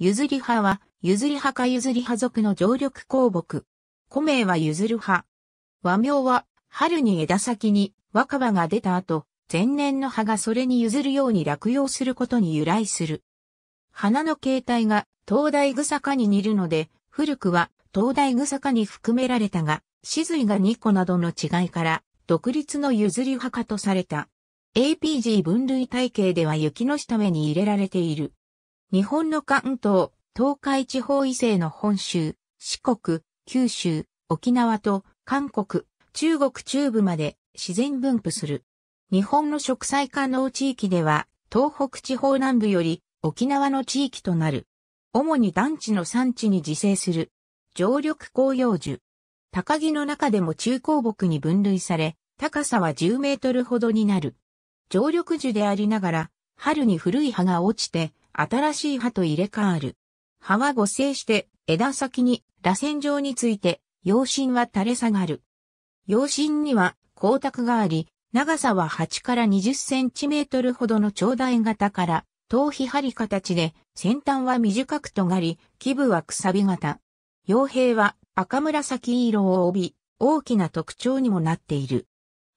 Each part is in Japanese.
譲り派は、譲り派か譲り派族の常緑鉱木。古名は譲る派。和名は、春に枝先に若葉が出た後、前年の葉がそれに譲るように落葉することに由来する。花の形態が東大草花に似るので、古くは東大草花に含められたが、死髄が2個などの違いから、独立の譲り派かとされた。APG 分類体系では雪の下目に入れられている。日本の関東、東海地方以西の本州、四国、九州、沖縄と韓国、中国中部まで自然分布する。日本の植栽可能地域では、東北地方南部より沖縄の地域となる。主に団地の産地に自生する。常緑広葉樹。高木の中でも中高木に分類され、高さは10メートルほどになる。常緑樹でありながら、春に古い葉が落ちて、新しい葉と入れ替わる。葉は誤生して枝先に螺旋状について、葉芯は垂れ下がる。葉芯には光沢があり、長さは8から20センチメートルほどの長大型から、頭皮張り形で、先端は短く尖り、基部はくさび型。傭兵は赤紫色を帯び、大きな特徴にもなっている。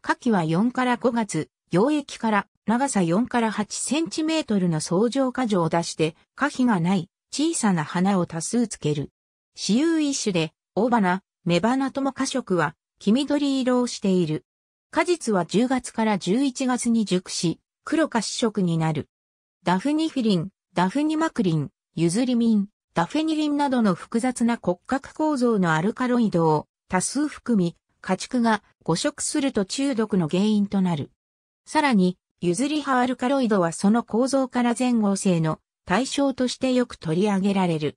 夏季は4から5月、溶液から長さ4から8センチメートルの相乗果樹を出して、花皮がない小さな花を多数つける。私有一種で、大花、雌花とも花色は、黄緑色をしている。果実は10月から11月に熟し、黒か紫色になる。ダフニフィリン、ダフニマクリン、ユズリミン、ダフェニリンなどの複雑な骨格構造のアルカロイドを多数含み、家畜が誤食すると中毒の原因となる。さらに、譲り派。アルカロイドはその構造から前合成の対象としてよく取り上げられる。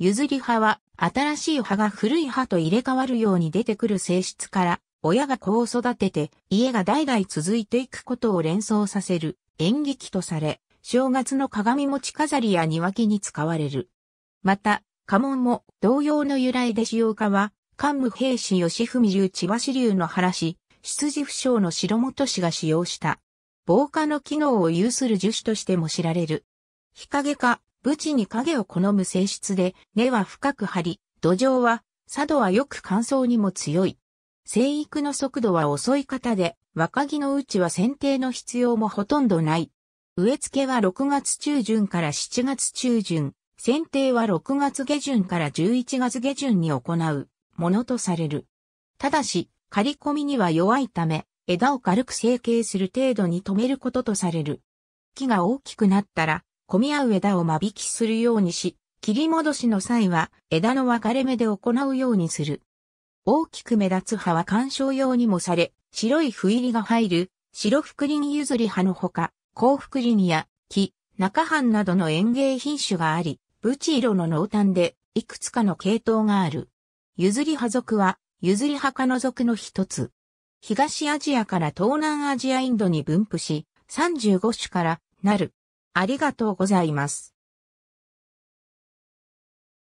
譲り派は、新しい葉が古い葉と入れ替わるように出てくる性質から、親が子を育てて、家が代々続いていくことを連想させる演劇とされ、正月の鏡餅飾りや庭木に使われる。また、家紋も同様の由来で使用化は、桓武平氏義文流千葉支流の話、出自不詳の城本氏が使用した。防火の機能を有する樹種としても知られる。日陰か、無地に影を好む性質で、根は深く張り、土壌は、佐渡はよく乾燥にも強い。生育の速度は遅い方で、若木のうちは剪定の必要もほとんどない。植え付けは6月中旬から7月中旬、剪定は6月下旬から11月下旬に行うものとされる。ただし、刈り込みには弱いため、枝を軽く成形する程度に止めることとされる。木が大きくなったら、混み合う枝を間引きするようにし、切り戻しの際は枝の分かれ目で行うようにする。大きく目立つ葉は観賞用にもされ、白い不入りが入る、白福林譲り葉のほか、幸福林や木、中藩などの園芸品種があり、ブチ色の濃淡でいくつかの系統がある。譲り葉族は譲り派科の属の一つ。東アジアから東南アジアインドに分布し、35種からなる。ありがとうございます。